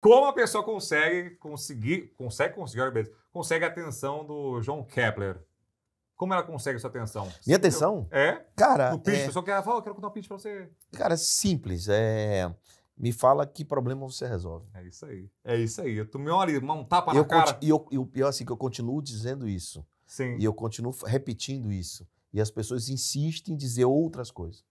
Como a pessoa consegue conseguir, consegue conseguir, consegue a atenção do João Kepler? Como ela consegue sua atenção? Minha atenção? É? Cara. Eu pitch, é... só que ela quero contar um pitch pra você. Cara, é simples. É... Me fala que problema você resolve. É isso aí. É isso aí. Eu tomei uma, um tapa eu na cara. E o pior, assim, que eu continuo dizendo isso. Sim. E eu continuo repetindo isso. E as pessoas insistem em dizer outras coisas.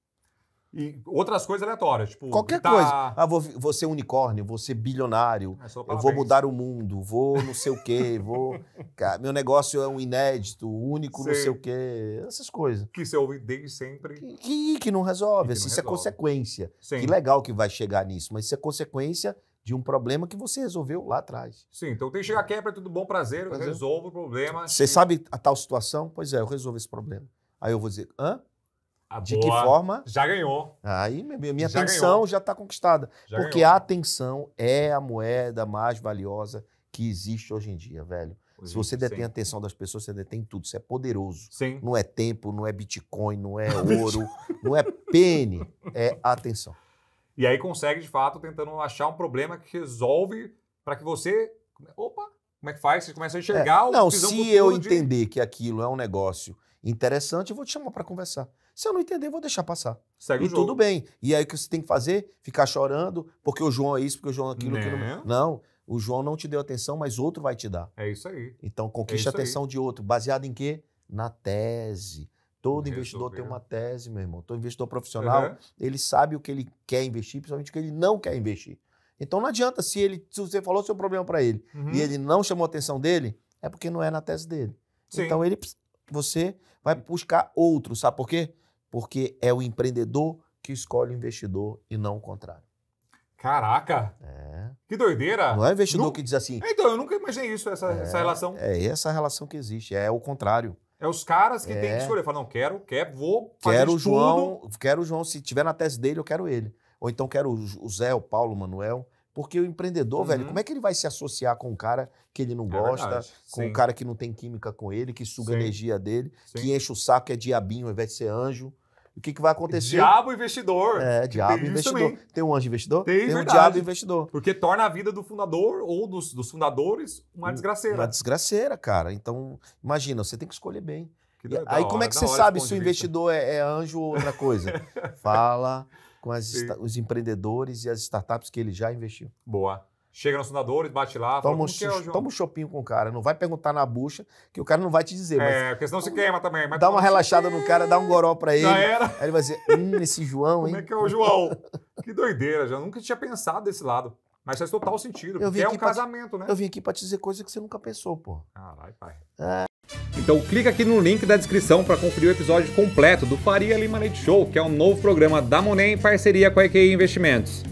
E outras coisas aleatórias, tipo. Qualquer tá... coisa. Ah, vou, vou ser unicórnio, vou ser bilionário, é, eu vou mudar o mundo, vou não sei o quê, vou. Cara, meu negócio é um inédito, único, sei. não sei o quê. Essas coisas. Que você ouve desde sempre. Que, que não resolve. Que assim, não isso é consequência. Sim. Que legal que vai chegar nisso, mas isso é consequência de um problema que você resolveu lá atrás. Sim, então tem que chegar quebra, é tudo bom, prazer, prazer. resolvo o problema. Você sabe a tal situação? Pois é, eu resolvo esse problema. Aí eu vou dizer, hã? Ah, de que forma? Já ganhou. Aí minha já atenção ganhou. já está conquistada. Já porque ganhou. a atenção é a moeda mais valiosa que existe hoje em dia, velho. Hoje, Se você detém sim. a atenção das pessoas, você detém tudo. Você é poderoso. Sim. Não é tempo, não é Bitcoin, não é ouro, não é pene. É atenção. E aí consegue, de fato, tentando achar um problema que resolve para que você. Opa, como é que faz? Você começa a é. enxergar é, o Não, se eu entender que aquilo é um negócio interessante, eu vou te chamar para conversar. Se eu não entender, eu vou deixar passar. Segue e tudo bem. E aí o que você tem que fazer? Ficar chorando, porque o João é isso, porque o João é aquilo. Né? Não. O João não te deu atenção, mas outro vai te dar. É isso aí. Então conquiste é a atenção aí. de outro. Baseado em quê? Na tese. Todo investidor tem uma tese, meu irmão. Todo investidor profissional, uhum. ele sabe o que ele quer investir, principalmente o que ele não quer investir. Então não adianta se ele se você falou seu problema para ele uhum. e ele não chamou a atenção dele, é porque não é na tese dele. Sim. Então ele você vai buscar outro, sabe por quê? Porque é o empreendedor que escolhe o investidor e não o contrário. Caraca! É. Que doideira! Não é investidor que diz assim. É, então, eu nunca imaginei isso, essa, é, essa, relação. É essa relação que existe, é o contrário. É os caras que é. têm que é. escolher. Falar, não, quero, quero, vou fazer Quero o João, quero o João, se tiver na tese dele, eu quero ele. Ou então quero o Zé, o Paulo, o Manuel. Porque o empreendedor, uhum. velho, como é que ele vai se associar com um cara que ele não é gosta, é com Sim. um cara que não tem química com ele, que suga Sim. energia dele, Sim. que enche o saco, que é diabinho ao invés de ser anjo? O que, que vai acontecer? Diabo investidor. É, diabo tem investidor. Tem um anjo investidor? Tem, tem um diabo investidor. Porque torna a vida do fundador ou dos, dos fundadores uma desgraceira. Uma desgraceira, cara. Então, imagina, você tem que escolher bem. Que aí hora, como é que você sabe se o investidor é, é, anjo ou outra coisa? Fala com as, os empreendedores e as startups que ele já investiu. Boa. Chega nos fundadores, bate lá, toma, fala, um, é, toma um chopinho com o cara. Não vai perguntar na bucha, que o cara não vai te dizer. É, porque senão se queima também. dá uma relaxada no cara, dá um goró pra ele. Já era. Aí ele vai dizer, hum, esse João, hein? Como é que é o João? que doideira, já nunca tinha pensado desse lado. Mas faz total sentido, eu é um casamento, te... né? Eu vim aqui pra te dizer coisa que você nunca pensou, pô. Caralho, ah, pai. É. Então clica aqui no link da descrição para conferir o episódio completo do Faria Lima Leite Show, que é um novo programa da Monet em parceria com a EQI Investimentos.